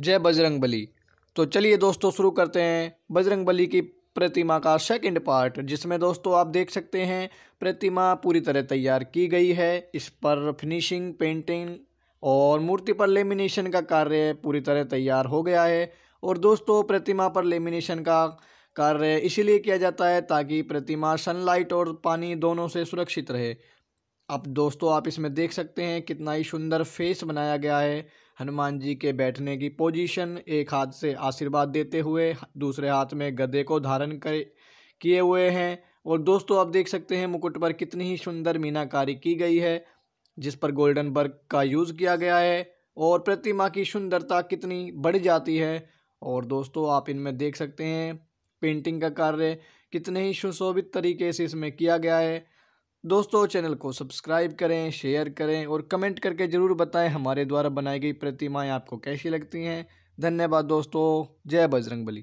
जय बजरंग बली तो चलिए दोस्तों शुरू करते हैं बजरंग बली की प्रतिमा का सेकंड पार्ट जिसमें दोस्तों आप देख सकते हैं प्रतिमा पूरी तरह तैयार की गई है इस पर फिनिशिंग पेंटिंग और मूर्ति पर लेमिनेशन का कार्य पूरी तरह तैयार हो गया है और दोस्तों प्रतिमा पर लेमिनेशन का कार्य इसीलिए किया जाता है ताकि प्रतिमा सनलाइट और पानी दोनों से सुरक्षित रहे अब दोस्तों आप इसमें देख सकते हैं कितना ही सुंदर फेस बनाया गया है हनुमान जी के बैठने की पोजीशन एक हाथ से आशीर्वाद देते हुए दूसरे हाथ में गदे को धारण कर किए हुए हैं और दोस्तों आप देख सकते हैं मुकुट पर कितनी ही सुंदर मीनाकारी की गई है जिस पर गोल्डन बर्ग का यूज़ किया गया है और प्रतिमा की सुंदरता कितनी बढ़ जाती है और दोस्तों आप इनमें देख सकते हैं पेंटिंग का कार्य कितने ही सुशोभित तरीके से इसमें किया गया है दोस्तों चैनल को सब्सक्राइब करें शेयर करें और कमेंट करके ज़रूर बताएं हमारे द्वारा बनाई गई प्रतिमाएं आपको कैसी लगती हैं धन्यवाद दोस्तों जय बजरंगबली